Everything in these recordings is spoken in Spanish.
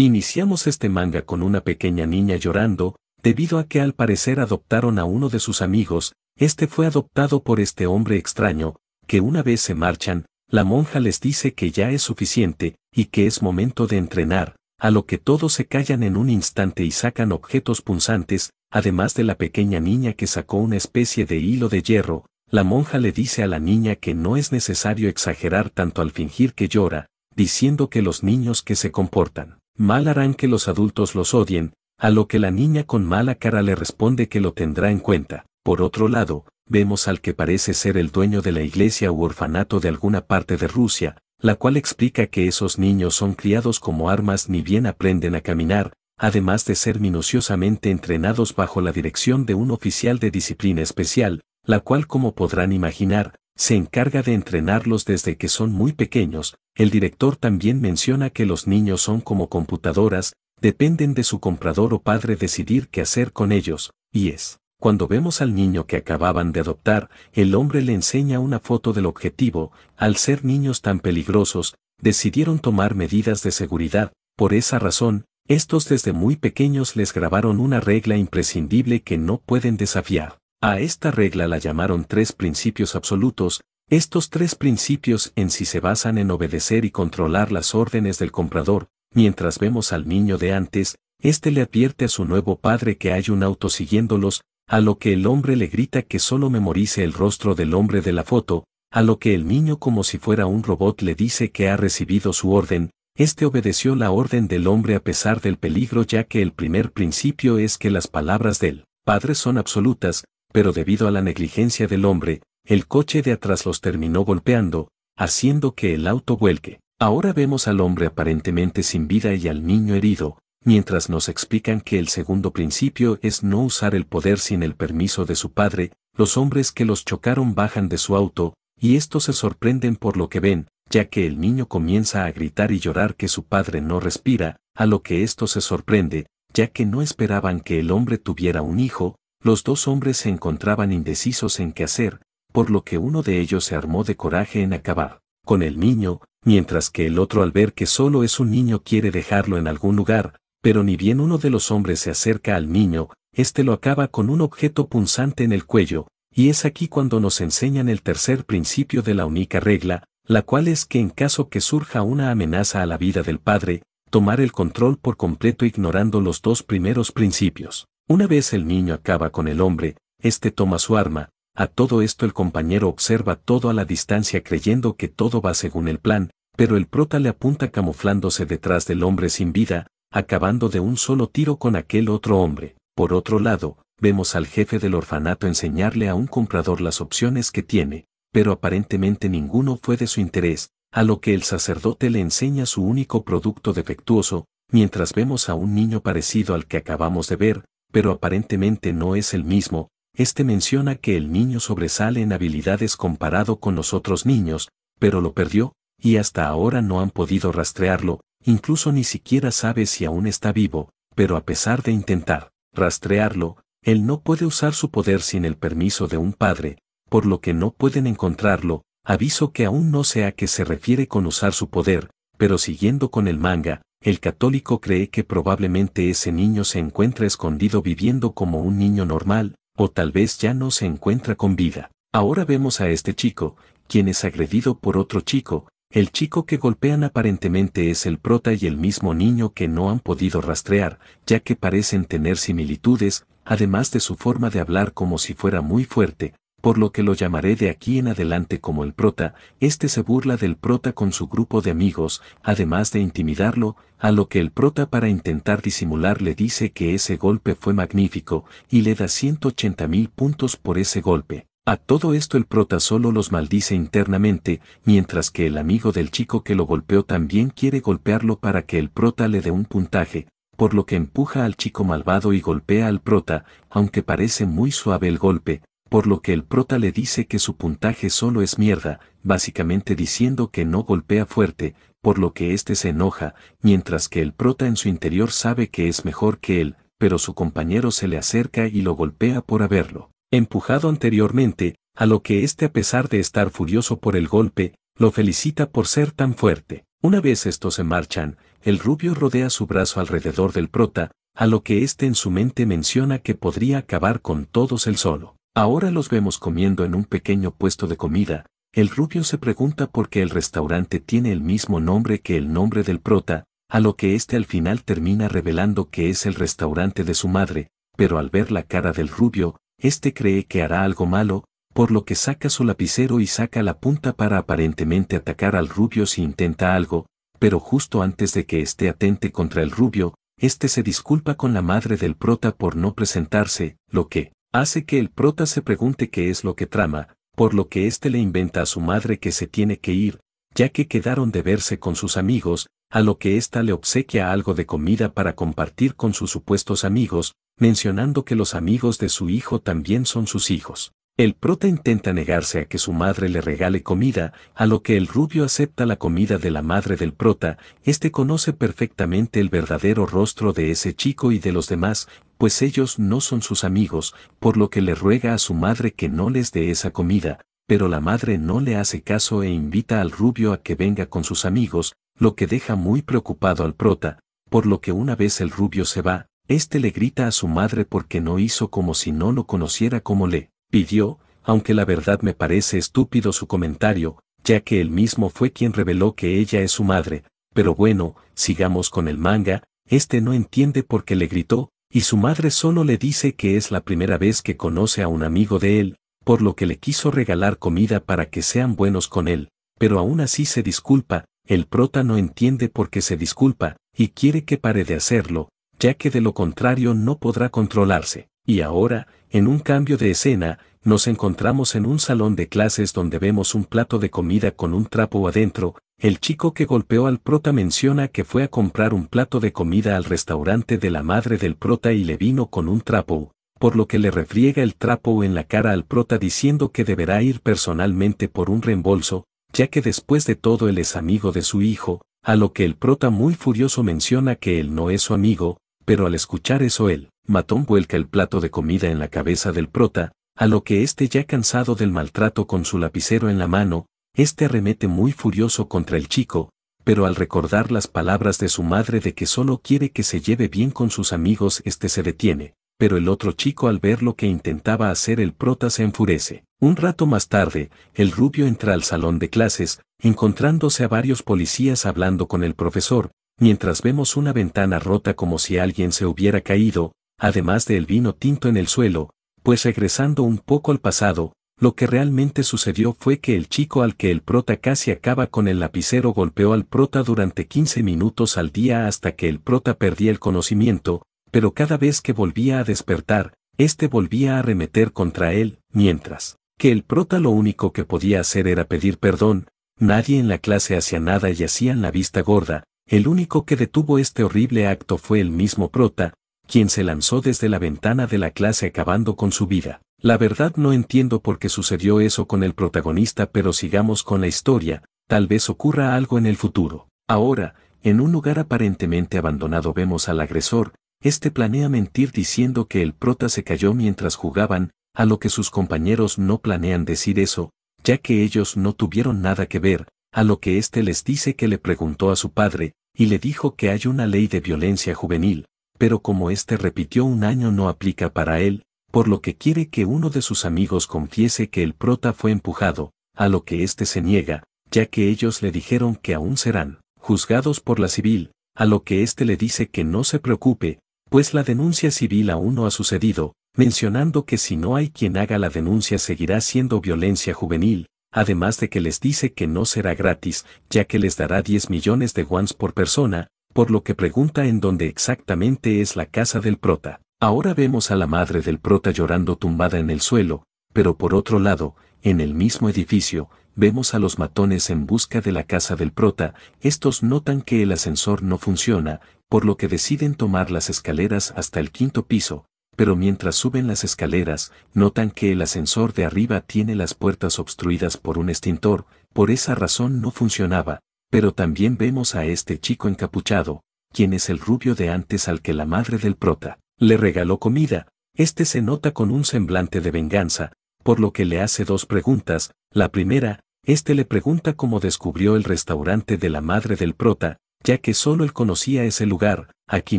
Iniciamos este manga con una pequeña niña llorando, debido a que al parecer adoptaron a uno de sus amigos, este fue adoptado por este hombre extraño, que una vez se marchan, la monja les dice que ya es suficiente, y que es momento de entrenar, a lo que todos se callan en un instante y sacan objetos punzantes, además de la pequeña niña que sacó una especie de hilo de hierro, la monja le dice a la niña que no es necesario exagerar tanto al fingir que llora, diciendo que los niños que se comportan mal harán que los adultos los odien, a lo que la niña con mala cara le responde que lo tendrá en cuenta. Por otro lado, vemos al que parece ser el dueño de la iglesia u orfanato de alguna parte de Rusia, la cual explica que esos niños son criados como armas ni bien aprenden a caminar, además de ser minuciosamente entrenados bajo la dirección de un oficial de disciplina especial, la cual como podrán imaginar, se encarga de entrenarlos desde que son muy pequeños, el director también menciona que los niños son como computadoras, dependen de su comprador o padre decidir qué hacer con ellos, y es. Cuando vemos al niño que acababan de adoptar, el hombre le enseña una foto del objetivo, al ser niños tan peligrosos, decidieron tomar medidas de seguridad, por esa razón, estos desde muy pequeños les grabaron una regla imprescindible que no pueden desafiar. A esta regla la llamaron tres principios absolutos, estos tres principios en sí se basan en obedecer y controlar las órdenes del comprador, mientras vemos al niño de antes, este le advierte a su nuevo padre que hay un auto siguiéndolos, a lo que el hombre le grita que solo memorice el rostro del hombre de la foto, a lo que el niño como si fuera un robot le dice que ha recibido su orden, este obedeció la orden del hombre a pesar del peligro ya que el primer principio es que las palabras del Padre son absolutas, pero debido a la negligencia del hombre, el coche de atrás los terminó golpeando, haciendo que el auto vuelque. Ahora vemos al hombre aparentemente sin vida y al niño herido, mientras nos explican que el segundo principio es no usar el poder sin el permiso de su padre, los hombres que los chocaron bajan de su auto, y estos se sorprenden por lo que ven, ya que el niño comienza a gritar y llorar que su padre no respira, a lo que esto se sorprende, ya que no esperaban que el hombre tuviera un hijo, los dos hombres se encontraban indecisos en qué hacer, por lo que uno de ellos se armó de coraje en acabar con el niño, mientras que el otro al ver que solo es un niño quiere dejarlo en algún lugar, pero ni bien uno de los hombres se acerca al niño, éste lo acaba con un objeto punzante en el cuello, y es aquí cuando nos enseñan el tercer principio de la única regla, la cual es que en caso que surja una amenaza a la vida del padre, tomar el control por completo ignorando los dos primeros principios. Una vez el niño acaba con el hombre, este toma su arma, a todo esto el compañero observa todo a la distancia creyendo que todo va según el plan, pero el prota le apunta camuflándose detrás del hombre sin vida, acabando de un solo tiro con aquel otro hombre. Por otro lado, vemos al jefe del orfanato enseñarle a un comprador las opciones que tiene, pero aparentemente ninguno fue de su interés, a lo que el sacerdote le enseña su único producto defectuoso, mientras vemos a un niño parecido al que acabamos de ver, pero aparentemente no es el mismo, este menciona que el niño sobresale en habilidades comparado con los otros niños, pero lo perdió, y hasta ahora no han podido rastrearlo, incluso ni siquiera sabe si aún está vivo, pero a pesar de intentar rastrearlo, él no puede usar su poder sin el permiso de un padre, por lo que no pueden encontrarlo, aviso que aún no sé a qué se refiere con usar su poder, pero siguiendo con el manga, el católico cree que probablemente ese niño se encuentra escondido viviendo como un niño normal, o tal vez ya no se encuentra con vida. Ahora vemos a este chico, quien es agredido por otro chico, el chico que golpean aparentemente es el prota y el mismo niño que no han podido rastrear, ya que parecen tener similitudes, además de su forma de hablar como si fuera muy fuerte, por lo que lo llamaré de aquí en adelante como el prota, este se burla del prota con su grupo de amigos, además de intimidarlo, a lo que el prota para intentar disimular le dice que ese golpe fue magnífico, y le da 180 mil puntos por ese golpe. A todo esto el prota solo los maldice internamente, mientras que el amigo del chico que lo golpeó también quiere golpearlo para que el prota le dé un puntaje, por lo que empuja al chico malvado y golpea al prota, aunque parece muy suave el golpe, por lo que el prota le dice que su puntaje solo es mierda, básicamente diciendo que no golpea fuerte, por lo que éste se enoja, mientras que el prota en su interior sabe que es mejor que él, pero su compañero se le acerca y lo golpea por haberlo empujado anteriormente, a lo que este a pesar de estar furioso por el golpe, lo felicita por ser tan fuerte. Una vez estos se marchan, el rubio rodea su brazo alrededor del prota, a lo que éste en su mente menciona que podría acabar con todos él solo. Ahora los vemos comiendo en un pequeño puesto de comida, el rubio se pregunta por qué el restaurante tiene el mismo nombre que el nombre del prota, a lo que éste al final termina revelando que es el restaurante de su madre, pero al ver la cara del rubio, éste cree que hará algo malo, por lo que saca su lapicero y saca la punta para aparentemente atacar al rubio si intenta algo, pero justo antes de que esté atente contra el rubio, éste se disculpa con la madre del prota por no presentarse, lo que hace que el prota se pregunte qué es lo que trama, por lo que éste le inventa a su madre que se tiene que ir, ya que quedaron de verse con sus amigos, a lo que ésta le obsequia algo de comida para compartir con sus supuestos amigos, mencionando que los amigos de su hijo también son sus hijos. El prota intenta negarse a que su madre le regale comida, a lo que el rubio acepta la comida de la madre del prota, este conoce perfectamente el verdadero rostro de ese chico y de los demás, pues ellos no son sus amigos, por lo que le ruega a su madre que no les dé esa comida, pero la madre no le hace caso e invita al rubio a que venga con sus amigos, lo que deja muy preocupado al prota, por lo que una vez el rubio se va, este le grita a su madre porque no hizo como si no lo conociera como le pidió, aunque la verdad me parece estúpido su comentario, ya que él mismo fue quien reveló que ella es su madre, pero bueno, sigamos con el manga, este no entiende por qué le gritó, y su madre solo le dice que es la primera vez que conoce a un amigo de él, por lo que le quiso regalar comida para que sean buenos con él, pero aún así se disculpa, el prota no entiende por qué se disculpa, y quiere que pare de hacerlo, ya que de lo contrario no podrá controlarse. Y ahora, en un cambio de escena, nos encontramos en un salón de clases donde vemos un plato de comida con un trapo adentro, el chico que golpeó al prota menciona que fue a comprar un plato de comida al restaurante de la madre del prota y le vino con un trapo, por lo que le refriega el trapo en la cara al prota diciendo que deberá ir personalmente por un reembolso, ya que después de todo él es amigo de su hijo, a lo que el prota muy furioso menciona que él no es su amigo, pero al escuchar eso él Matón vuelca el plato de comida en la cabeza del prota, a lo que este ya cansado del maltrato con su lapicero en la mano, este arremete muy furioso contra el chico, pero al recordar las palabras de su madre de que solo quiere que se lleve bien con sus amigos, este se detiene, pero el otro chico al ver lo que intentaba hacer el prota se enfurece. Un rato más tarde, el rubio entra al salón de clases, encontrándose a varios policías hablando con el profesor, mientras vemos una ventana rota como si alguien se hubiera caído, además del vino tinto en el suelo, pues regresando un poco al pasado, lo que realmente sucedió fue que el chico al que el prota casi acaba con el lapicero golpeó al prota durante 15 minutos al día hasta que el prota perdía el conocimiento, pero cada vez que volvía a despertar, este volvía a arremeter contra él, mientras que el prota lo único que podía hacer era pedir perdón, nadie en la clase hacía nada y hacían la vista gorda, el único que detuvo este horrible acto fue el mismo prota, quien se lanzó desde la ventana de la clase acabando con su vida. La verdad no entiendo por qué sucedió eso con el protagonista, pero sigamos con la historia, tal vez ocurra algo en el futuro. Ahora, en un lugar aparentemente abandonado vemos al agresor, este planea mentir diciendo que el prota se cayó mientras jugaban, a lo que sus compañeros no planean decir eso, ya que ellos no tuvieron nada que ver, a lo que éste les dice que le preguntó a su padre, y le dijo que hay una ley de violencia juvenil, pero como este repitió un año no aplica para él, por lo que quiere que uno de sus amigos confiese que el prota fue empujado, a lo que éste se niega, ya que ellos le dijeron que aún serán juzgados por la civil, a lo que éste le dice que no se preocupe, pues la denuncia civil aún no ha sucedido, mencionando que si no hay quien haga la denuncia seguirá siendo violencia juvenil, además de que les dice que no será gratis, ya que les dará 10 millones de guans por persona, por lo que pregunta en dónde exactamente es la casa del prota. Ahora vemos a la madre del prota llorando tumbada en el suelo, pero por otro lado, en el mismo edificio, vemos a los matones en busca de la casa del prota, estos notan que el ascensor no funciona, por lo que deciden tomar las escaleras hasta el quinto piso, pero mientras suben las escaleras, notan que el ascensor de arriba tiene las puertas obstruidas por un extintor, por esa razón no funcionaba, pero también vemos a este chico encapuchado, quien es el rubio de antes al que la madre del prota le regaló comida, este se nota con un semblante de venganza, por lo que le hace dos preguntas, la primera, este le pregunta cómo descubrió el restaurante de la madre del prota, ya que solo él conocía ese lugar, aquí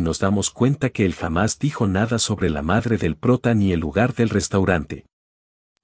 nos damos cuenta que él jamás dijo nada sobre la madre del prota ni el lugar del restaurante.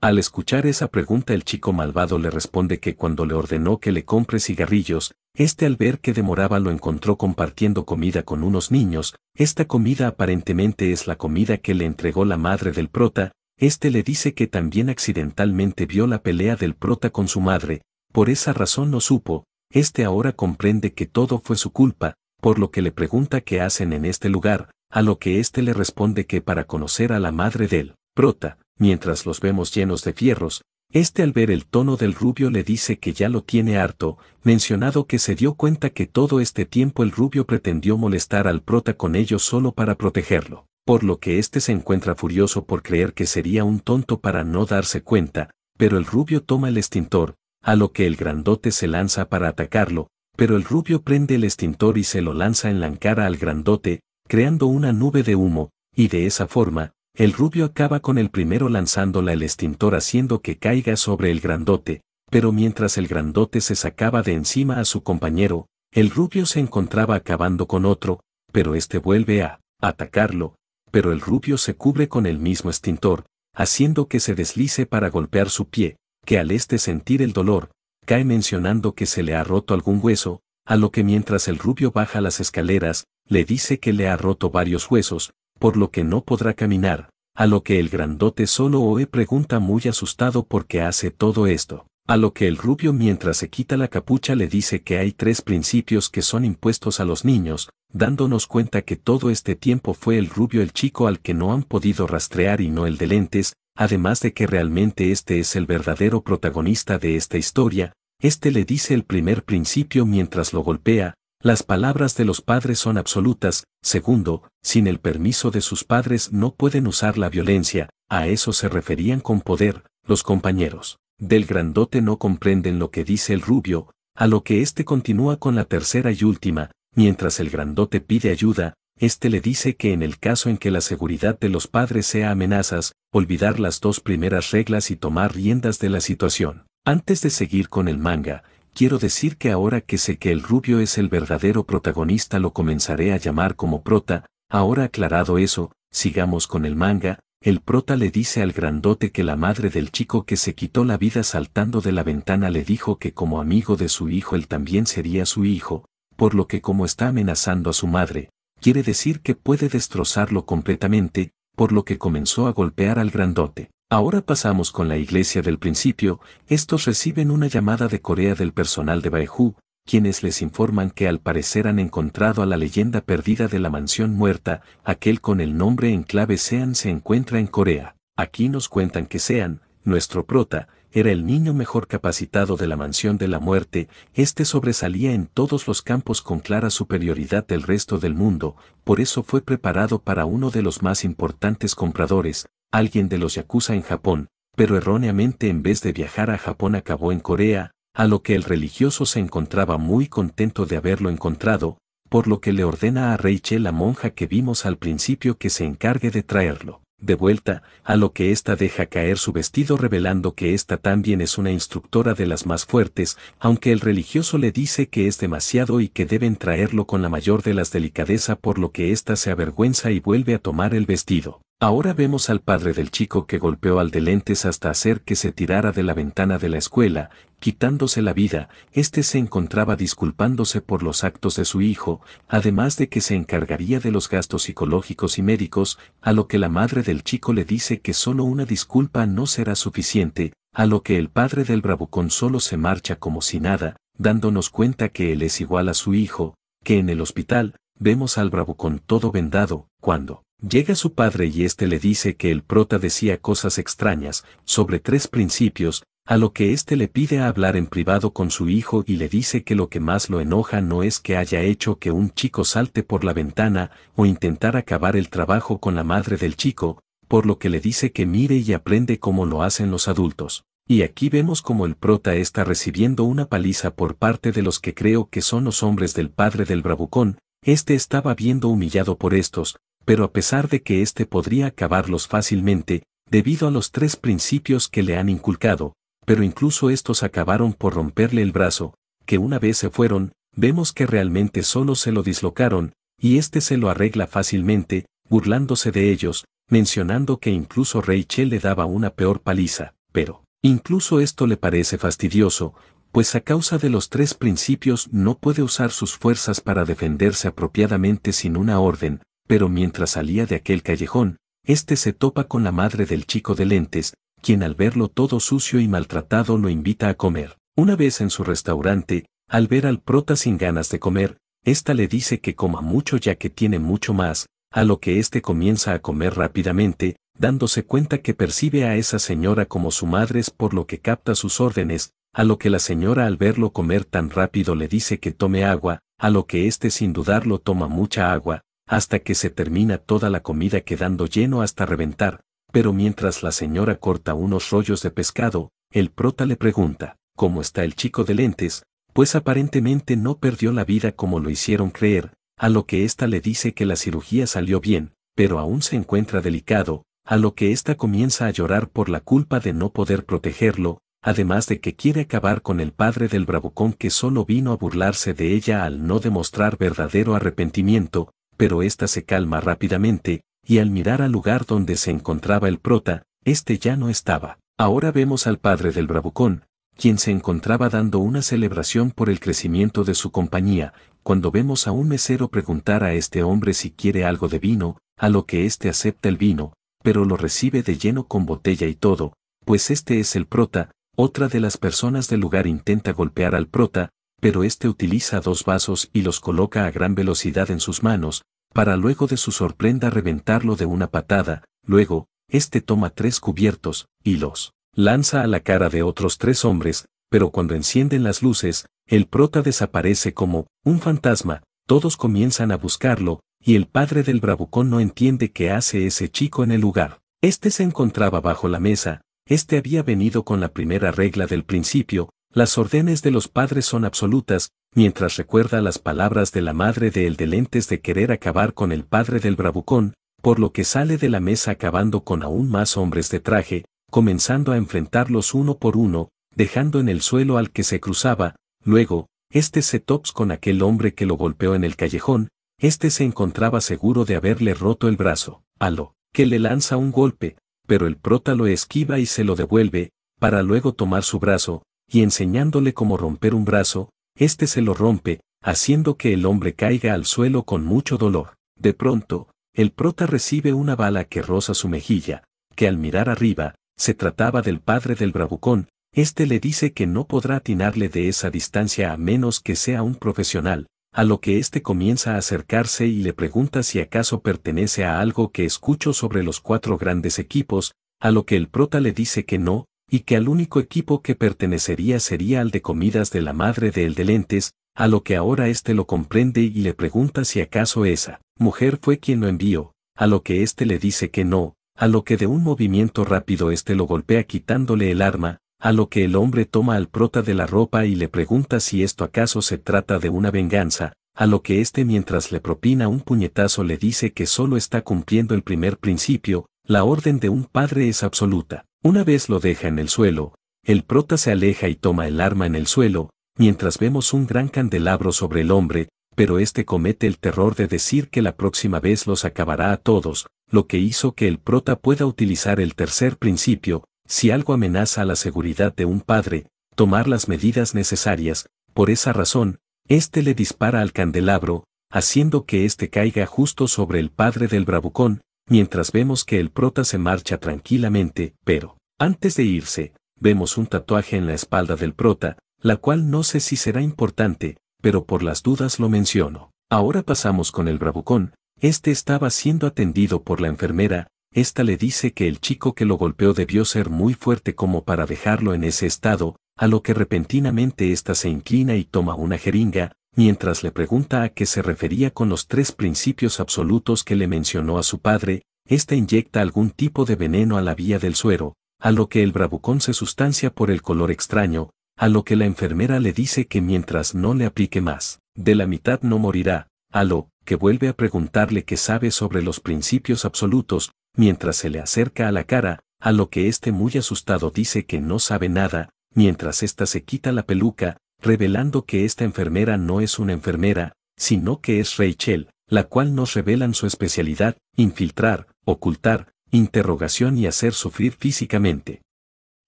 Al escuchar esa pregunta el chico malvado le responde que cuando le ordenó que le compre cigarrillos, este al ver que demoraba lo encontró compartiendo comida con unos niños, esta comida aparentemente es la comida que le entregó la madre del prota, este le dice que también accidentalmente vio la pelea del prota con su madre, por esa razón no supo, este ahora comprende que todo fue su culpa, por lo que le pregunta qué hacen en este lugar, a lo que este le responde que para conocer a la madre del prota, mientras los vemos llenos de fierros, este al ver el tono del rubio le dice que ya lo tiene harto, mencionado que se dio cuenta que todo este tiempo el rubio pretendió molestar al prota con ellos solo para protegerlo, por lo que este se encuentra furioso por creer que sería un tonto para no darse cuenta, pero el rubio toma el extintor, a lo que el grandote se lanza para atacarlo, pero el rubio prende el extintor y se lo lanza en la cara al grandote, creando una nube de humo, y de esa forma, el rubio acaba con el primero lanzándola el extintor haciendo que caiga sobre el grandote, pero mientras el grandote se sacaba de encima a su compañero, el rubio se encontraba acabando con otro, pero este vuelve a atacarlo, pero el rubio se cubre con el mismo extintor, haciendo que se deslice para golpear su pie, que al este sentir el dolor, cae mencionando que se le ha roto algún hueso, a lo que mientras el rubio baja las escaleras, le dice que le ha roto varios huesos, por lo que no podrá caminar, a lo que el grandote solo oe pregunta muy asustado por qué hace todo esto, a lo que el rubio mientras se quita la capucha le dice que hay tres principios que son impuestos a los niños, dándonos cuenta que todo este tiempo fue el rubio el chico al que no han podido rastrear y no el de lentes, además de que realmente este es el verdadero protagonista de esta historia, este le dice el primer principio mientras lo golpea, las palabras de los padres son absolutas, segundo, sin el permiso de sus padres no pueden usar la violencia, a eso se referían con poder, los compañeros. Del grandote no comprenden lo que dice el rubio, a lo que éste continúa con la tercera y última, mientras el grandote pide ayuda, éste le dice que en el caso en que la seguridad de los padres sea amenazas, olvidar las dos primeras reglas y tomar riendas de la situación. Antes de seguir con el manga, quiero decir que ahora que sé que el rubio es el verdadero protagonista lo comenzaré a llamar como prota, ahora aclarado eso, sigamos con el manga, el prota le dice al grandote que la madre del chico que se quitó la vida saltando de la ventana le dijo que como amigo de su hijo él también sería su hijo, por lo que como está amenazando a su madre, quiere decir que puede destrozarlo completamente, por lo que comenzó a golpear al grandote. Ahora pasamos con la iglesia del principio, estos reciben una llamada de Corea del personal de Baehu, quienes les informan que al parecer han encontrado a la leyenda perdida de la mansión muerta, aquel con el nombre en clave Sean se encuentra en Corea. Aquí nos cuentan que Sean, nuestro prota, era el niño mejor capacitado de la mansión de la muerte, este sobresalía en todos los campos con clara superioridad del resto del mundo, por eso fue preparado para uno de los más importantes compradores, alguien de los Yakuza en Japón, pero erróneamente en vez de viajar a Japón acabó en Corea, a lo que el religioso se encontraba muy contento de haberlo encontrado, por lo que le ordena a Reiche la monja que vimos al principio que se encargue de traerlo. De vuelta, a lo que ésta deja caer su vestido revelando que ésta también es una instructora de las más fuertes, aunque el religioso le dice que es demasiado y que deben traerlo con la mayor de las delicadeza por lo que ésta se avergüenza y vuelve a tomar el vestido. Ahora vemos al padre del chico que golpeó al de lentes hasta hacer que se tirara de la ventana de la escuela, quitándose la vida, este se encontraba disculpándose por los actos de su hijo, además de que se encargaría de los gastos psicológicos y médicos, a lo que la madre del chico le dice que solo una disculpa no será suficiente, a lo que el padre del bravucón solo se marcha como si nada, dándonos cuenta que él es igual a su hijo, que en el hospital, vemos al bravucón todo vendado, cuando llega su padre y éste le dice que el prota decía cosas extrañas sobre tres principios, a lo que éste le pide hablar en privado con su hijo y le dice que lo que más lo enoja no es que haya hecho que un chico salte por la ventana o intentar acabar el trabajo con la madre del chico, por lo que le dice que mire y aprende cómo lo hacen los adultos. Y aquí vemos como el prota está recibiendo una paliza por parte de los que creo que son los hombres del padre del bravucón, este estaba viendo humillado por estos, pero a pesar de que éste podría acabarlos fácilmente, debido a los tres principios que le han inculcado, pero incluso estos acabaron por romperle el brazo, que una vez se fueron, vemos que realmente solo se lo dislocaron, y éste se lo arregla fácilmente, burlándose de ellos, mencionando que incluso Rachel le daba una peor paliza, pero incluso esto le parece fastidioso, pues a causa de los tres principios no puede usar sus fuerzas para defenderse apropiadamente sin una orden, pero mientras salía de aquel callejón, éste se topa con la madre del chico de lentes, quien al verlo todo sucio y maltratado lo invita a comer. Una vez en su restaurante, al ver al prota sin ganas de comer, ésta le dice que coma mucho ya que tiene mucho más, a lo que éste comienza a comer rápidamente, dándose cuenta que percibe a esa señora como su madre es por lo que capta sus órdenes, a lo que la señora al verlo comer tan rápido le dice que tome agua, a lo que éste sin dudarlo toma mucha agua, hasta que se termina toda la comida quedando lleno hasta reventar, pero mientras la señora corta unos rollos de pescado, el prota le pregunta, ¿cómo está el chico de lentes? Pues aparentemente no perdió la vida como lo hicieron creer, a lo que ésta le dice que la cirugía salió bien, pero aún se encuentra delicado, a lo que ésta comienza a llorar por la culpa de no poder protegerlo, además de que quiere acabar con el padre del bravucón que solo vino a burlarse de ella al no demostrar verdadero arrepentimiento, pero ésta se calma rápidamente, y al mirar al lugar donde se encontraba el prota, este ya no estaba. Ahora vemos al padre del bravucón, quien se encontraba dando una celebración por el crecimiento de su compañía, cuando vemos a un mesero preguntar a este hombre si quiere algo de vino, a lo que éste acepta el vino, pero lo recibe de lleno con botella y todo, pues este es el prota, otra de las personas del lugar intenta golpear al prota, pero este utiliza dos vasos y los coloca a gran velocidad en sus manos, para luego de su sorprenda reventarlo de una patada, luego, este toma tres cubiertos, y los lanza a la cara de otros tres hombres, pero cuando encienden las luces, el prota desaparece como un fantasma, todos comienzan a buscarlo, y el padre del bravucón no entiende qué hace ese chico en el lugar. Este se encontraba bajo la mesa, este había venido con la primera regla del principio, las órdenes de los padres son absolutas, mientras recuerda las palabras de la madre de El de Lentes de querer acabar con el padre del bravucón, por lo que sale de la mesa acabando con aún más hombres de traje, comenzando a enfrentarlos uno por uno, dejando en el suelo al que se cruzaba, luego, este se tops con aquel hombre que lo golpeó en el callejón, este se encontraba seguro de haberle roto el brazo, a lo que le lanza un golpe, pero el prota lo esquiva y se lo devuelve, para luego tomar su brazo, y enseñándole cómo romper un brazo, este se lo rompe, haciendo que el hombre caiga al suelo con mucho dolor. De pronto, el prota recibe una bala que roza su mejilla, que al mirar arriba, se trataba del padre del bravucón, este le dice que no podrá atinarle de esa distancia a menos que sea un profesional, a lo que éste comienza a acercarse y le pregunta si acaso pertenece a algo que escucho sobre los cuatro grandes equipos, a lo que el prota le dice que no, y que al único equipo que pertenecería sería al de comidas de la madre de el de lentes, a lo que ahora éste lo comprende y le pregunta si acaso esa mujer fue quien lo envió, a lo que éste le dice que no, a lo que de un movimiento rápido éste lo golpea quitándole el arma, a lo que el hombre toma al prota de la ropa y le pregunta si esto acaso se trata de una venganza, a lo que éste mientras le propina un puñetazo le dice que solo está cumpliendo el primer principio, la orden de un padre es absoluta. Una vez lo deja en el suelo, el prota se aleja y toma el arma en el suelo, mientras vemos un gran candelabro sobre el hombre, pero este comete el terror de decir que la próxima vez los acabará a todos, lo que hizo que el prota pueda utilizar el tercer principio, si algo amenaza a la seguridad de un padre, tomar las medidas necesarias, por esa razón, éste le dispara al candelabro, haciendo que éste caiga justo sobre el padre del bravucón, mientras vemos que el prota se marcha tranquilamente, pero, antes de irse, vemos un tatuaje en la espalda del prota, la cual no sé si será importante, pero por las dudas lo menciono. Ahora pasamos con el bravucón, este estaba siendo atendido por la enfermera, esta le dice que el chico que lo golpeó debió ser muy fuerte como para dejarlo en ese estado, a lo que repentinamente esta se inclina y toma una jeringa, mientras le pregunta a qué se refería con los tres principios absolutos que le mencionó a su padre, ésta inyecta algún tipo de veneno a la vía del suero, a lo que el bravucón se sustancia por el color extraño, a lo que la enfermera le dice que mientras no le aplique más, de la mitad no morirá, a lo que vuelve a preguntarle qué sabe sobre los principios absolutos, mientras se le acerca a la cara, a lo que este muy asustado dice que no sabe nada, mientras ésta se quita la peluca, revelando que esta enfermera no es una enfermera, sino que es Rachel, la cual nos revelan su especialidad, infiltrar, ocultar, interrogación y hacer sufrir físicamente.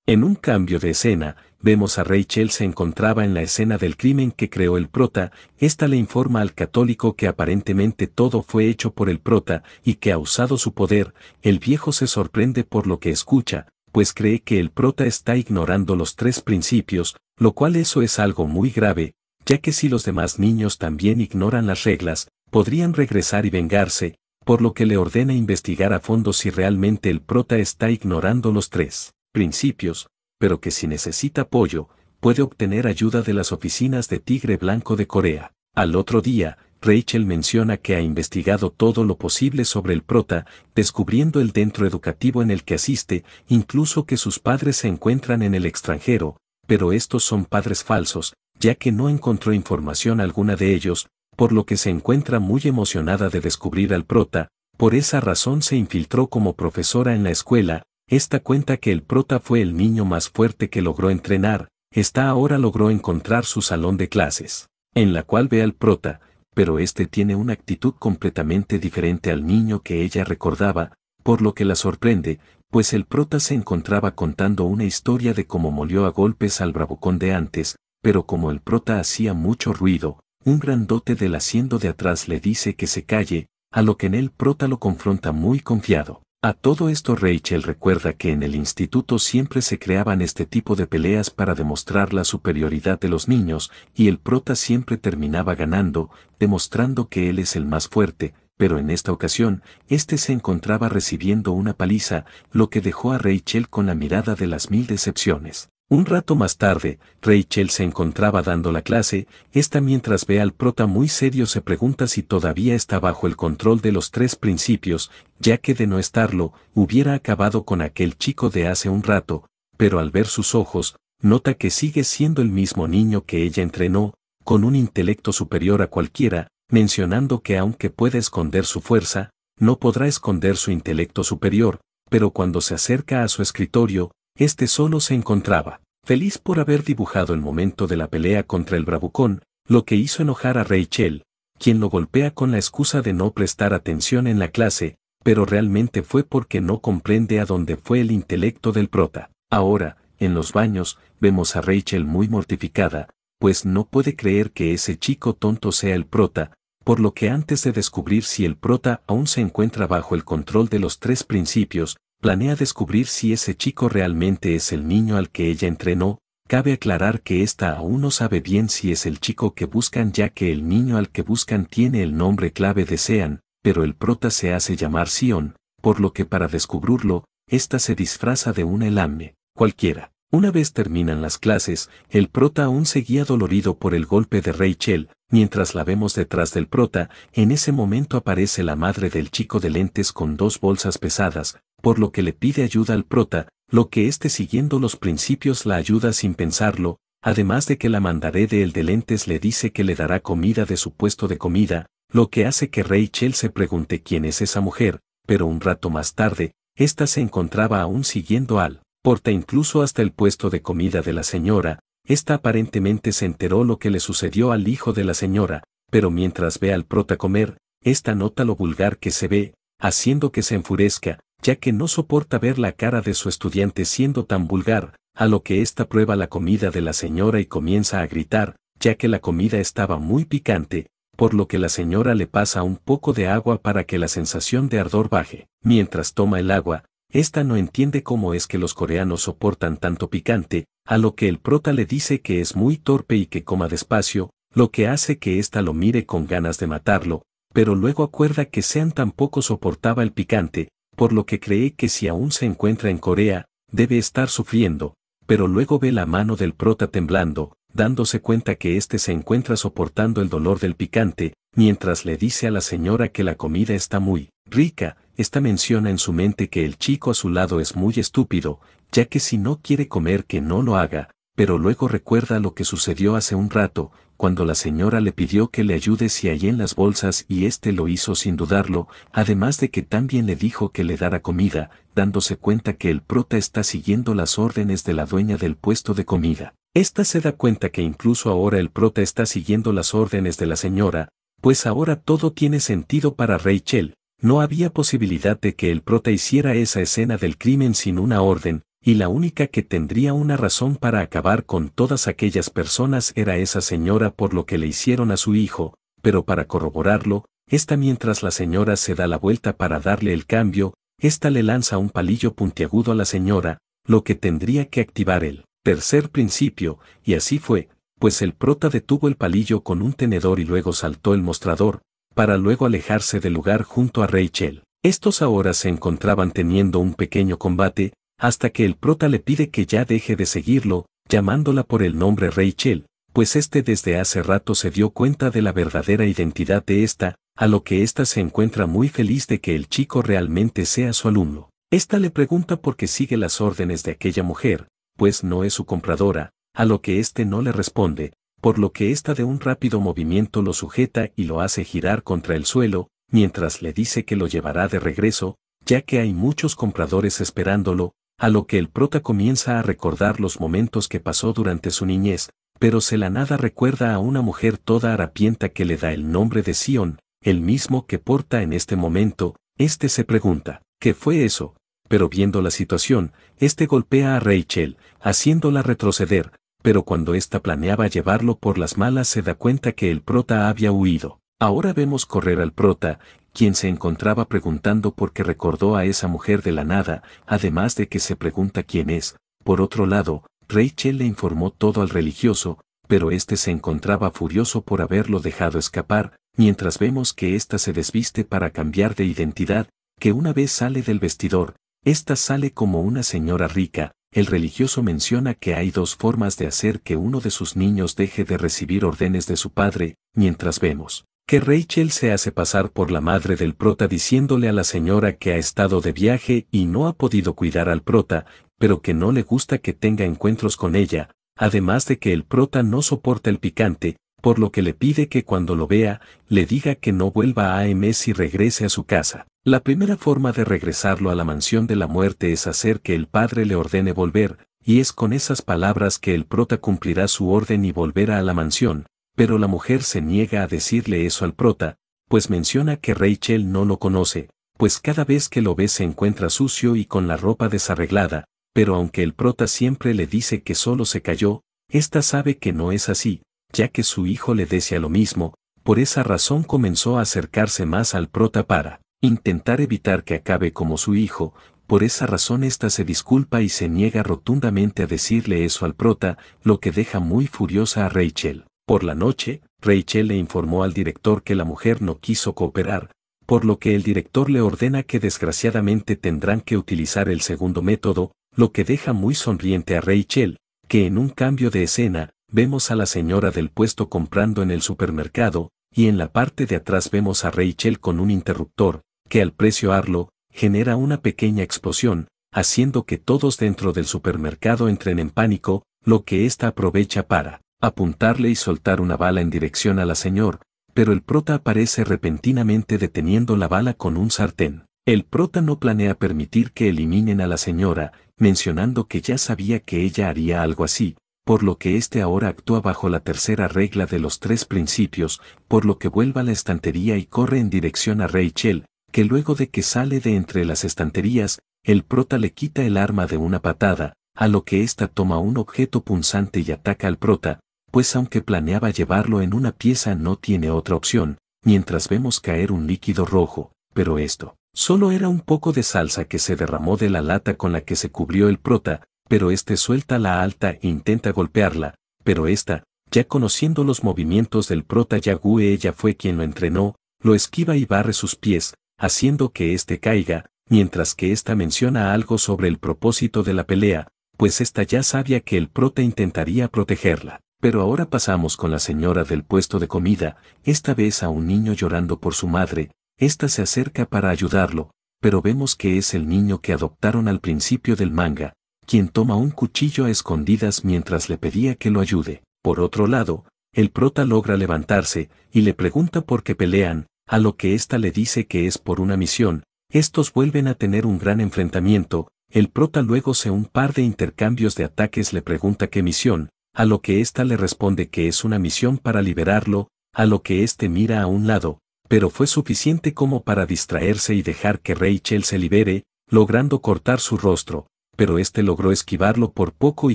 En un cambio de escena, vemos a Rachel se encontraba en la escena del crimen que creó el prota, esta le informa al católico que aparentemente todo fue hecho por el prota y que ha usado su poder, el viejo se sorprende por lo que escucha, pues cree que el prota está ignorando los tres principios, lo cual eso es algo muy grave, ya que si los demás niños también ignoran las reglas, podrían regresar y vengarse, por lo que le ordena investigar a fondo si realmente el prota está ignorando los tres principios, pero que si necesita apoyo, puede obtener ayuda de las oficinas de Tigre Blanco de Corea. Al otro día, Rachel menciona que ha investigado todo lo posible sobre el prota, descubriendo el centro educativo en el que asiste, incluso que sus padres se encuentran en el extranjero, pero estos son padres falsos, ya que no encontró información alguna de ellos, por lo que se encuentra muy emocionada de descubrir al prota, por esa razón se infiltró como profesora en la escuela, esta cuenta que el prota fue el niño más fuerte que logró entrenar, está ahora logró encontrar su salón de clases, en la cual ve al prota, pero este tiene una actitud completamente diferente al niño que ella recordaba, por lo que la sorprende, pues el prota se encontraba contando una historia de cómo molió a golpes al bravucón de antes, pero como el prota hacía mucho ruido, un grandote del asiento de atrás le dice que se calle, a lo que en el prota lo confronta muy confiado. A todo esto Rachel recuerda que en el instituto siempre se creaban este tipo de peleas para demostrar la superioridad de los niños y el prota siempre terminaba ganando, demostrando que él es el más fuerte, pero en esta ocasión, este se encontraba recibiendo una paliza, lo que dejó a Rachel con la mirada de las mil decepciones. Un rato más tarde, Rachel se encontraba dando la clase, esta mientras ve al prota muy serio se pregunta si todavía está bajo el control de los tres principios, ya que de no estarlo, hubiera acabado con aquel chico de hace un rato, pero al ver sus ojos, nota que sigue siendo el mismo niño que ella entrenó, con un intelecto superior a cualquiera, mencionando que aunque pueda esconder su fuerza, no podrá esconder su intelecto superior, pero cuando se acerca a su escritorio, este solo se encontraba, feliz por haber dibujado el momento de la pelea contra el bravucón, lo que hizo enojar a Rachel, quien lo golpea con la excusa de no prestar atención en la clase, pero realmente fue porque no comprende a dónde fue el intelecto del prota. Ahora, en los baños, vemos a Rachel muy mortificada, pues no puede creer que ese chico tonto sea el prota, por lo que antes de descubrir si el prota aún se encuentra bajo el control de los tres principios, planea descubrir si ese chico realmente es el niño al que ella entrenó, cabe aclarar que esta aún no sabe bien si es el chico que buscan ya que el niño al que buscan tiene el nombre clave desean, pero el prota se hace llamar Sion, por lo que para descubrirlo, ésta se disfraza de un elame, cualquiera. Una vez terminan las clases, el prota aún seguía dolorido por el golpe de Rachel, mientras la vemos detrás del prota, en ese momento aparece la madre del chico de lentes con dos bolsas pesadas, por lo que le pide ayuda al prota, lo que éste siguiendo los principios la ayuda sin pensarlo, además de que la mandaré de el de lentes le dice que le dará comida de su puesto de comida, lo que hace que Rachel se pregunte quién es esa mujer, pero un rato más tarde, ésta se encontraba aún siguiendo al porta incluso hasta el puesto de comida de la señora, ésta aparentemente se enteró lo que le sucedió al hijo de la señora, pero mientras ve al prota comer, ésta nota lo vulgar que se ve, haciendo que se enfurezca, ya que no soporta ver la cara de su estudiante siendo tan vulgar, a lo que ésta prueba la comida de la señora y comienza a gritar, ya que la comida estaba muy picante, por lo que la señora le pasa un poco de agua para que la sensación de ardor baje. Mientras toma el agua, ésta no entiende cómo es que los coreanos soportan tanto picante, a lo que el prota le dice que es muy torpe y que coma despacio, lo que hace que ésta lo mire con ganas de matarlo, pero luego acuerda que Sean tampoco soportaba el picante, por lo que cree que si aún se encuentra en Corea, debe estar sufriendo, pero luego ve la mano del prota temblando, dándose cuenta que éste se encuentra soportando el dolor del picante, mientras le dice a la señora que la comida está muy rica, esta menciona en su mente que el chico a su lado es muy estúpido, ya que si no quiere comer que no lo haga, pero luego recuerda lo que sucedió hace un rato, cuando la señora le pidió que le ayude si hay en las bolsas y éste lo hizo sin dudarlo, además de que también le dijo que le dara comida, dándose cuenta que el prota está siguiendo las órdenes de la dueña del puesto de comida. Esta se da cuenta que incluso ahora el prota está siguiendo las órdenes de la señora, pues ahora todo tiene sentido para Rachel. No había posibilidad de que el prota hiciera esa escena del crimen sin una orden, y la única que tendría una razón para acabar con todas aquellas personas era esa señora por lo que le hicieron a su hijo, pero para corroborarlo, esta mientras la señora se da la vuelta para darle el cambio, esta le lanza un palillo puntiagudo a la señora, lo que tendría que activar el tercer principio, y así fue, pues el prota detuvo el palillo con un tenedor y luego saltó el mostrador, para luego alejarse del lugar junto a Rachel. Estos ahora se encontraban teniendo un pequeño combate, hasta que el prota le pide que ya deje de seguirlo, llamándola por el nombre Rachel, pues este desde hace rato se dio cuenta de la verdadera identidad de esta, a lo que ésta se encuentra muy feliz de que el chico realmente sea su alumno. Esta le pregunta por qué sigue las órdenes de aquella mujer, pues no es su compradora, a lo que éste no le responde, por lo que ésta de un rápido movimiento lo sujeta y lo hace girar contra el suelo, mientras le dice que lo llevará de regreso, ya que hay muchos compradores esperándolo, a lo que el prota comienza a recordar los momentos que pasó durante su niñez, pero se la nada recuerda a una mujer toda harapienta que le da el nombre de Sion, el mismo que porta en este momento, este se pregunta, ¿qué fue eso? Pero viendo la situación, este golpea a Rachel, haciéndola retroceder, pero cuando ésta planeaba llevarlo por las malas se da cuenta que el prota había huido. Ahora vemos correr al prota, quien se encontraba preguntando por qué recordó a esa mujer de la nada, además de que se pregunta quién es. Por otro lado, Rachel le informó todo al religioso, pero este se encontraba furioso por haberlo dejado escapar, mientras vemos que ésta se desviste para cambiar de identidad, que una vez sale del vestidor, ésta sale como una señora rica, el religioso menciona que hay dos formas de hacer que uno de sus niños deje de recibir órdenes de su padre, mientras vemos que Rachel se hace pasar por la madre del prota diciéndole a la señora que ha estado de viaje y no ha podido cuidar al prota, pero que no le gusta que tenga encuentros con ella, además de que el prota no soporta el picante, por lo que le pide que cuando lo vea, le diga que no vuelva a AMS y regrese a su casa. La primera forma de regresarlo a la mansión de la muerte es hacer que el padre le ordene volver, y es con esas palabras que el prota cumplirá su orden y volverá a la mansión, pero la mujer se niega a decirle eso al prota, pues menciona que Rachel no lo conoce, pues cada vez que lo ve se encuentra sucio y con la ropa desarreglada, pero aunque el prota siempre le dice que solo se cayó, ésta sabe que no es así, ya que su hijo le decía lo mismo, por esa razón comenzó a acercarse más al prota para intentar evitar que acabe como su hijo, por esa razón ésta se disculpa y se niega rotundamente a decirle eso al prota, lo que deja muy furiosa a Rachel. Por la noche, Rachel le informó al director que la mujer no quiso cooperar, por lo que el director le ordena que desgraciadamente tendrán que utilizar el segundo método, lo que deja muy sonriente a Rachel, que en un cambio de escena, vemos a la señora del puesto comprando en el supermercado, y en la parte de atrás vemos a Rachel con un interruptor, que al precio genera una pequeña explosión, haciendo que todos dentro del supermercado entren en pánico, lo que ésta aprovecha para apuntarle y soltar una bala en dirección a la señor, pero el prota aparece repentinamente deteniendo la bala con un sartén. El prota no planea permitir que eliminen a la señora, mencionando que ya sabía que ella haría algo así, por lo que éste ahora actúa bajo la tercera regla de los tres principios, por lo que vuelve a la estantería y corre en dirección a Rachel, que luego de que sale de entre las estanterías, el prota le quita el arma de una patada, a lo que ésta toma un objeto punzante y ataca al prota, pues aunque planeaba llevarlo en una pieza no tiene otra opción, mientras vemos caer un líquido rojo, pero esto, solo era un poco de salsa que se derramó de la lata con la que se cubrió el prota, pero este suelta la alta e intenta golpearla, pero esta, ya conociendo los movimientos del prota Yagüe ella fue quien lo entrenó, lo esquiva y barre sus pies, haciendo que éste caiga, mientras que ésta menciona algo sobre el propósito de la pelea, pues ésta ya sabía que el prota intentaría protegerla. Pero ahora pasamos con la señora del puesto de comida, esta vez a un niño llorando por su madre, esta se acerca para ayudarlo, pero vemos que es el niño que adoptaron al principio del manga, quien toma un cuchillo a escondidas mientras le pedía que lo ayude. Por otro lado, el prota logra levantarse y le pregunta por qué pelean, a lo que ésta le dice que es por una misión, estos vuelven a tener un gran enfrentamiento, el prota luego se un par de intercambios de ataques le pregunta qué misión, a lo que ésta le responde que es una misión para liberarlo, a lo que éste mira a un lado, pero fue suficiente como para distraerse y dejar que Rachel se libere, logrando cortar su rostro, pero éste logró esquivarlo por poco y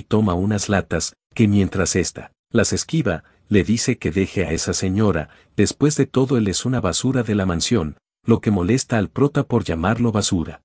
toma unas latas, que mientras ésta las esquiva, le dice que deje a esa señora, después de todo él es una basura de la mansión, lo que molesta al prota por llamarlo basura.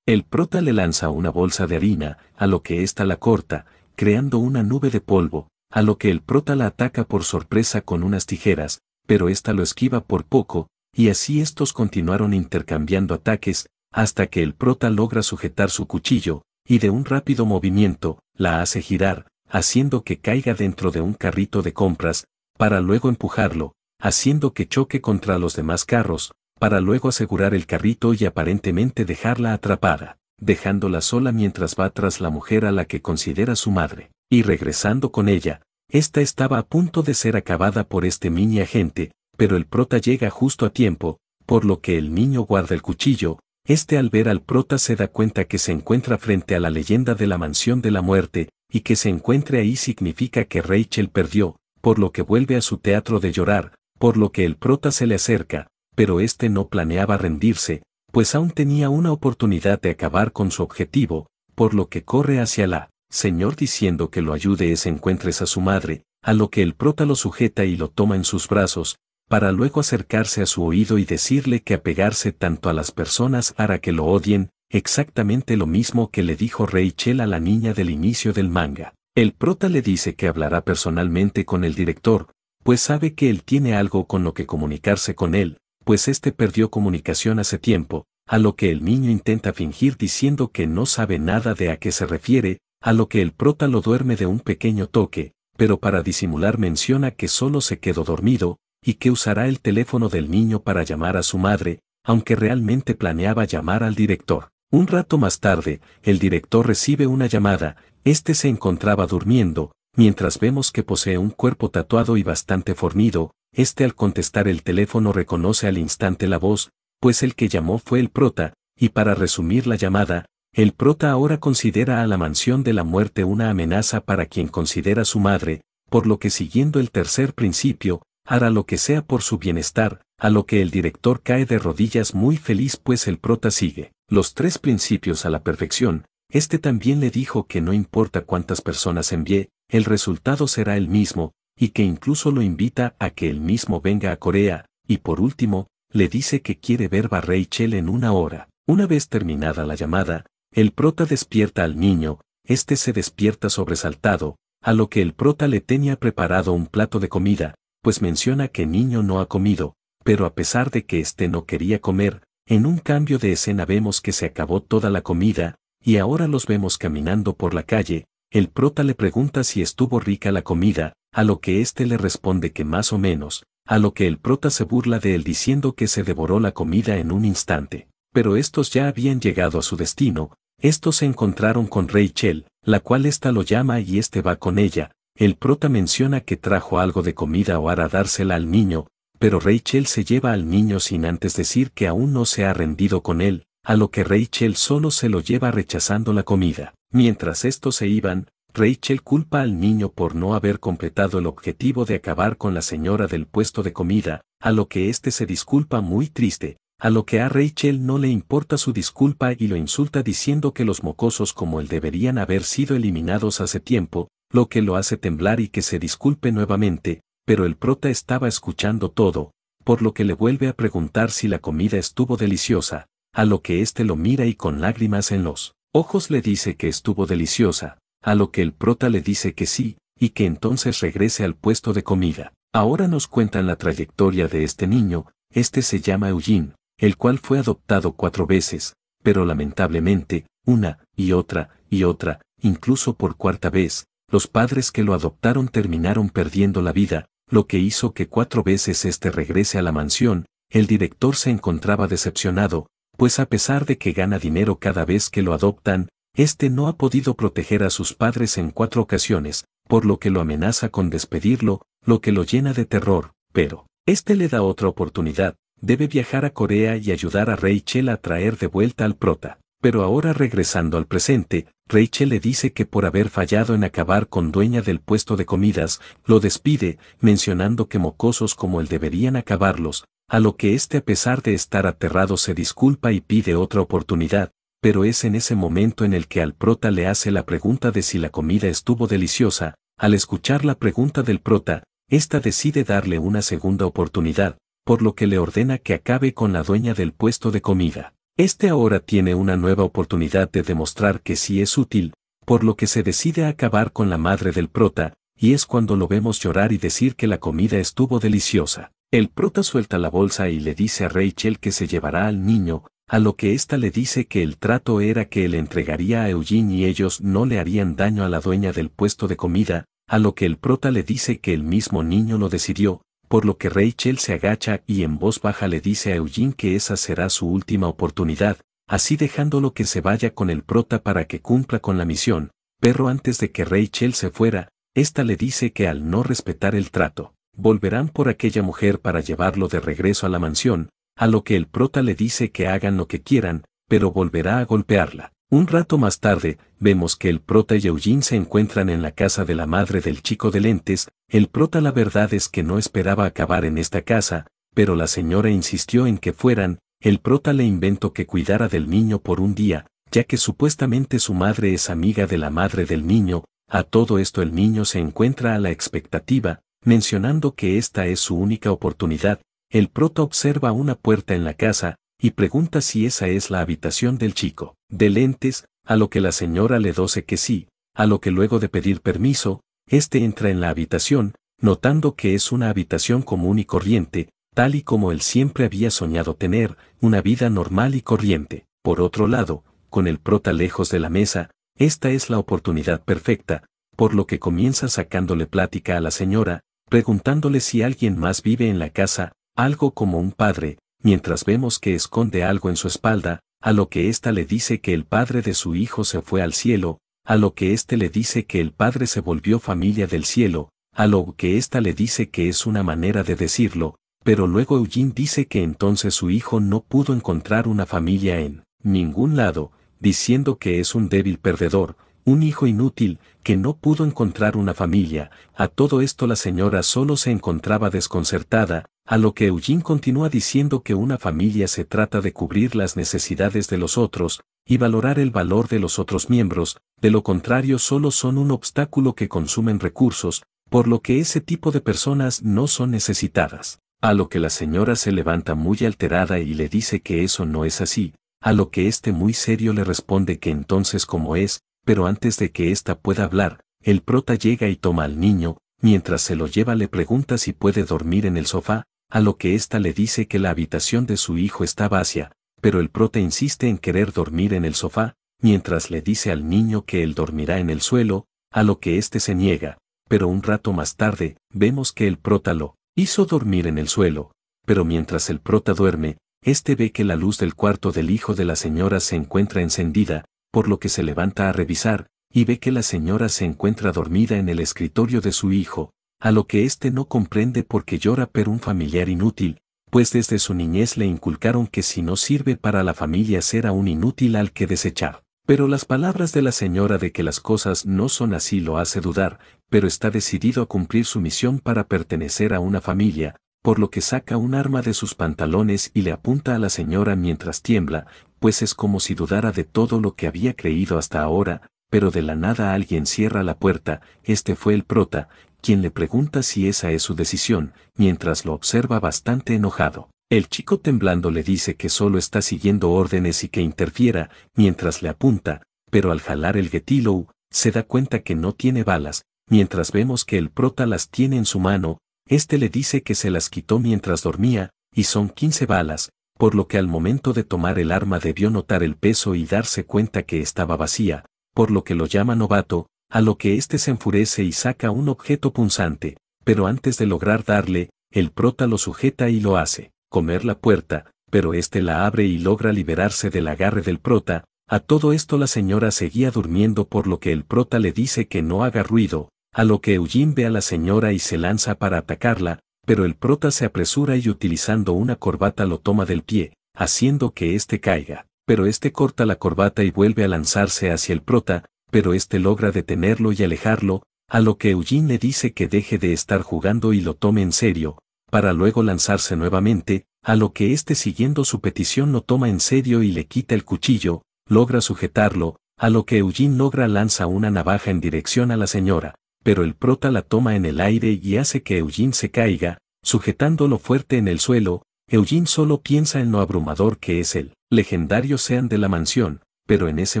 El prota le lanza una bolsa de harina, a lo que ésta la corta, creando una nube de polvo, a lo que el prota la ataca por sorpresa con unas tijeras, pero ésta lo esquiva por poco, y así estos continuaron intercambiando ataques, hasta que el prota logra sujetar su cuchillo, y de un rápido movimiento, la hace girar, haciendo que caiga dentro de un carrito de compras, para luego empujarlo, haciendo que choque contra los demás carros, para luego asegurar el carrito y aparentemente dejarla atrapada dejándola sola mientras va tras la mujer a la que considera su madre, y regresando con ella, esta estaba a punto de ser acabada por este mini agente, pero el prota llega justo a tiempo, por lo que el niño guarda el cuchillo, este al ver al prota se da cuenta que se encuentra frente a la leyenda de la mansión de la muerte, y que se encuentre ahí significa que Rachel perdió, por lo que vuelve a su teatro de llorar, por lo que el prota se le acerca, pero este no planeaba rendirse, pues aún tenía una oportunidad de acabar con su objetivo, por lo que corre hacia la Señor diciendo que lo ayude ese encuentres a su madre, a lo que el prota lo sujeta y lo toma en sus brazos, para luego acercarse a su oído y decirle que apegarse tanto a las personas hará que lo odien, exactamente lo mismo que le dijo Rachel a la niña del inicio del manga. El prota le dice que hablará personalmente con el director, pues sabe que él tiene algo con lo que comunicarse con él, pues este perdió comunicación hace tiempo, a lo que el niño intenta fingir diciendo que no sabe nada de a qué se refiere, a lo que el prótalo lo duerme de un pequeño toque, pero para disimular menciona que solo se quedó dormido, y que usará el teléfono del niño para llamar a su madre, aunque realmente planeaba llamar al director. Un rato más tarde, el director recibe una llamada, este se encontraba durmiendo, mientras vemos que posee un cuerpo tatuado y bastante fornido, este al contestar el teléfono reconoce al instante la voz, pues el que llamó fue el prota, y para resumir la llamada, el prota ahora considera a la mansión de la muerte una amenaza para quien considera su madre, por lo que siguiendo el tercer principio, hará lo que sea por su bienestar, a lo que el director cae de rodillas muy feliz pues el prota sigue los tres principios a la perfección, este también le dijo que no importa cuántas personas envié, el resultado será el mismo, y que incluso lo invita a que él mismo venga a Corea, y por último, le dice que quiere ver Barreichel en una hora. Una vez terminada la llamada, el prota despierta al niño, este se despierta sobresaltado, a lo que el prota le tenía preparado un plato de comida, pues menciona que niño no ha comido, pero a pesar de que éste no quería comer, en un cambio de escena vemos que se acabó toda la comida, y ahora los vemos caminando por la calle, el prota le pregunta si estuvo rica la comida, a lo que éste le responde que más o menos, a lo que el prota se burla de él diciendo que se devoró la comida en un instante. Pero estos ya habían llegado a su destino, estos se encontraron con Rachel, la cual ésta lo llama y éste va con ella. El prota menciona que trajo algo de comida o hará dársela al niño, pero Rachel se lleva al niño sin antes decir que aún no se ha rendido con él, a lo que Rachel solo se lo lleva rechazando la comida. Mientras estos se iban, Rachel culpa al niño por no haber completado el objetivo de acabar con la señora del puesto de comida, a lo que éste se disculpa muy triste, a lo que a Rachel no le importa su disculpa y lo insulta diciendo que los mocosos como él deberían haber sido eliminados hace tiempo, lo que lo hace temblar y que se disculpe nuevamente, pero el prota estaba escuchando todo, por lo que le vuelve a preguntar si la comida estuvo deliciosa, a lo que éste lo mira y con lágrimas en los ojos le dice que estuvo deliciosa, a lo que el prota le dice que sí, y que entonces regrese al puesto de comida. Ahora nos cuentan la trayectoria de este niño, este se llama Eugene, el cual fue adoptado cuatro veces, pero lamentablemente, una, y otra, y otra, incluso por cuarta vez, los padres que lo adoptaron terminaron perdiendo la vida, lo que hizo que cuatro veces este regrese a la mansión, el director se encontraba decepcionado, pues a pesar de que gana dinero cada vez que lo adoptan, este no ha podido proteger a sus padres en cuatro ocasiones, por lo que lo amenaza con despedirlo, lo que lo llena de terror, pero, este le da otra oportunidad, debe viajar a Corea y ayudar a Rachel a traer de vuelta al prota. Pero ahora regresando al presente, Rachel le dice que por haber fallado en acabar con dueña del puesto de comidas, lo despide, mencionando que mocosos como él deberían acabarlos, a lo que este, a pesar de estar aterrado se disculpa y pide otra oportunidad, pero es en ese momento en el que al prota le hace la pregunta de si la comida estuvo deliciosa, al escuchar la pregunta del prota, ésta decide darle una segunda oportunidad, por lo que le ordena que acabe con la dueña del puesto de comida. Este ahora tiene una nueva oportunidad de demostrar que sí es útil, por lo que se decide a acabar con la madre del prota, y es cuando lo vemos llorar y decir que la comida estuvo deliciosa. El prota suelta la bolsa y le dice a Rachel que se llevará al niño, a lo que esta le dice que el trato era que él entregaría a Eugene y ellos no le harían daño a la dueña del puesto de comida, a lo que el prota le dice que el mismo niño lo decidió, por lo que Rachel se agacha y en voz baja le dice a Eugene que esa será su última oportunidad, así dejándolo que se vaya con el prota para que cumpla con la misión, pero antes de que Rachel se fuera, esta le dice que al no respetar el trato, volverán por aquella mujer para llevarlo de regreso a la mansión, a lo que el prota le dice que hagan lo que quieran, pero volverá a golpearla. Un rato más tarde, vemos que el prota y Eugene se encuentran en la casa de la madre del chico de lentes, el prota la verdad es que no esperaba acabar en esta casa, pero la señora insistió en que fueran, el prota le inventó que cuidara del niño por un día, ya que supuestamente su madre es amiga de la madre del niño, a todo esto el niño se encuentra a la expectativa, mencionando que esta es su única oportunidad, el prota observa una puerta en la casa y pregunta si esa es la habitación del chico. De lentes, a lo que la señora le doce que sí, a lo que luego de pedir permiso, este entra en la habitación, notando que es una habitación común y corriente, tal y como él siempre había soñado tener, una vida normal y corriente. Por otro lado, con el prota lejos de la mesa, esta es la oportunidad perfecta, por lo que comienza sacándole plática a la señora, preguntándole si alguien más vive en la casa, algo como un padre, mientras vemos que esconde algo en su espalda, a lo que ésta le dice que el padre de su hijo se fue al cielo, a lo que éste le dice que el padre se volvió familia del cielo, a lo que ésta le dice que es una manera de decirlo, pero luego Eugene dice que entonces su hijo no pudo encontrar una familia en ningún lado, diciendo que es un débil perdedor, un hijo inútil, que no pudo encontrar una familia, a todo esto la señora solo se encontraba desconcertada, a lo que Eugene continúa diciendo que una familia se trata de cubrir las necesidades de los otros, y valorar el valor de los otros miembros, de lo contrario solo son un obstáculo que consumen recursos, por lo que ese tipo de personas no son necesitadas. A lo que la señora se levanta muy alterada y le dice que eso no es así, a lo que este muy serio le responde que entonces como es, pero antes de que ésta pueda hablar, el prota llega y toma al niño, mientras se lo lleva le pregunta si puede dormir en el sofá, a lo que ésta le dice que la habitación de su hijo está vacía, pero el prota insiste en querer dormir en el sofá, mientras le dice al niño que él dormirá en el suelo, a lo que éste se niega, pero un rato más tarde, vemos que el prota lo hizo dormir en el suelo, pero mientras el prota duerme, éste ve que la luz del cuarto del hijo de la señora se encuentra encendida, por lo que se levanta a revisar, y ve que la señora se encuentra dormida en el escritorio de su hijo, a lo que éste no comprende porque llora por un familiar inútil, pues desde su niñez le inculcaron que si no sirve para la familia será un inútil al que desechar. Pero las palabras de la señora de que las cosas no son así lo hace dudar, pero está decidido a cumplir su misión para pertenecer a una familia, por lo que saca un arma de sus pantalones y le apunta a la señora mientras tiembla, pues es como si dudara de todo lo que había creído hasta ahora, pero de la nada alguien cierra la puerta, este fue el prota, quien le pregunta si esa es su decisión, mientras lo observa bastante enojado. El chico temblando le dice que solo está siguiendo órdenes y que interfiera, mientras le apunta, pero al jalar el getilo, se da cuenta que no tiene balas, mientras vemos que el prota las tiene en su mano, este le dice que se las quitó mientras dormía, y son 15 balas, por lo que al momento de tomar el arma debió notar el peso y darse cuenta que estaba vacía, por lo que lo llama novato, a lo que éste se enfurece y saca un objeto punzante, pero antes de lograr darle, el prota lo sujeta y lo hace, comer la puerta, pero éste la abre y logra liberarse del agarre del prota, a todo esto la señora seguía durmiendo por lo que el prota le dice que no haga ruido, a lo que Eugene ve a la señora y se lanza para atacarla, pero el prota se apresura y utilizando una corbata lo toma del pie, haciendo que éste caiga, pero éste corta la corbata y vuelve a lanzarse hacia el prota, pero este logra detenerlo y alejarlo, a lo que Eugene le dice que deje de estar jugando y lo tome en serio, para luego lanzarse nuevamente, a lo que este siguiendo su petición lo toma en serio y le quita el cuchillo, logra sujetarlo, a lo que Eugene logra lanza una navaja en dirección a la señora, pero el prota la toma en el aire y hace que Eugene se caiga, sujetándolo fuerte en el suelo, Eugene solo piensa en lo abrumador que es el legendario sean de la mansión, pero en ese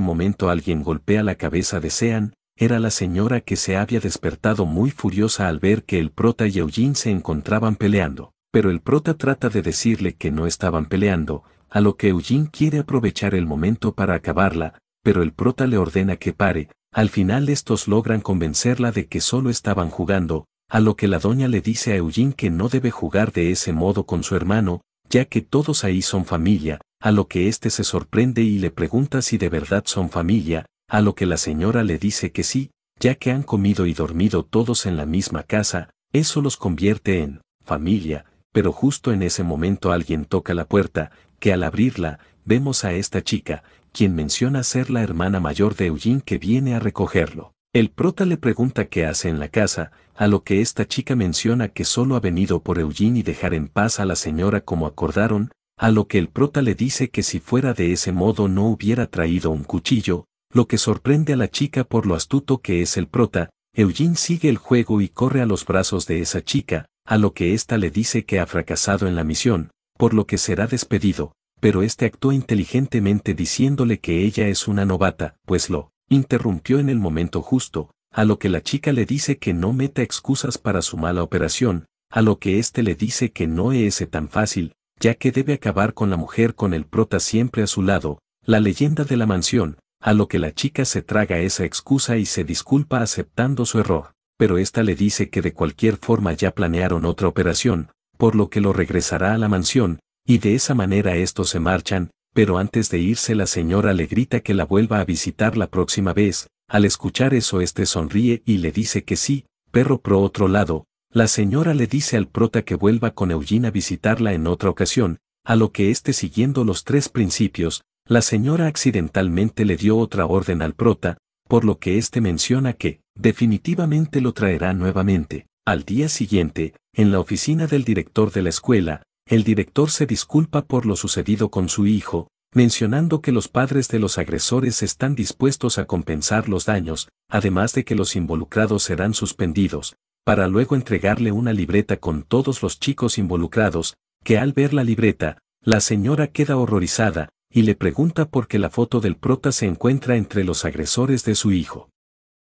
momento alguien golpea la cabeza de Sean, era la señora que se había despertado muy furiosa al ver que el prota y Eugene se encontraban peleando, pero el prota trata de decirle que no estaban peleando, a lo que Eugene quiere aprovechar el momento para acabarla, pero el prota le ordena que pare, al final estos logran convencerla de que solo estaban jugando, a lo que la doña le dice a Eugene que no debe jugar de ese modo con su hermano, ya que todos ahí son familia, a lo que éste se sorprende y le pregunta si de verdad son familia, a lo que la señora le dice que sí, ya que han comido y dormido todos en la misma casa, eso los convierte en familia, pero justo en ese momento alguien toca la puerta, que al abrirla, vemos a esta chica, quien menciona ser la hermana mayor de Eugene que viene a recogerlo. El prota le pregunta qué hace en la casa, a lo que esta chica menciona que solo ha venido por Eugene y dejar en paz a la señora como acordaron, a lo que el prota le dice que si fuera de ese modo no hubiera traído un cuchillo, lo que sorprende a la chica por lo astuto que es el prota, Eugene sigue el juego y corre a los brazos de esa chica, a lo que ésta le dice que ha fracasado en la misión, por lo que será despedido, pero este actúa inteligentemente diciéndole que ella es una novata, pues lo interrumpió en el momento justo, a lo que la chica le dice que no meta excusas para su mala operación, a lo que éste le dice que no es tan fácil, ya que debe acabar con la mujer con el prota siempre a su lado, la leyenda de la mansión, a lo que la chica se traga esa excusa y se disculpa aceptando su error, pero ésta le dice que de cualquier forma ya planearon otra operación, por lo que lo regresará a la mansión, y de esa manera estos se marchan, pero antes de irse la señora le grita que la vuelva a visitar la próxima vez, al escuchar eso este sonríe y le dice que sí, perro pro otro lado, la señora le dice al prota que vuelva con Eugene a visitarla en otra ocasión, a lo que este siguiendo los tres principios, la señora accidentalmente le dio otra orden al prota, por lo que este menciona que, definitivamente lo traerá nuevamente. Al día siguiente, en la oficina del director de la escuela, el director se disculpa por lo sucedido con su hijo, mencionando que los padres de los agresores están dispuestos a compensar los daños, además de que los involucrados serán suspendidos, para luego entregarle una libreta con todos los chicos involucrados, que al ver la libreta, la señora queda horrorizada, y le pregunta por qué la foto del prota se encuentra entre los agresores de su hijo.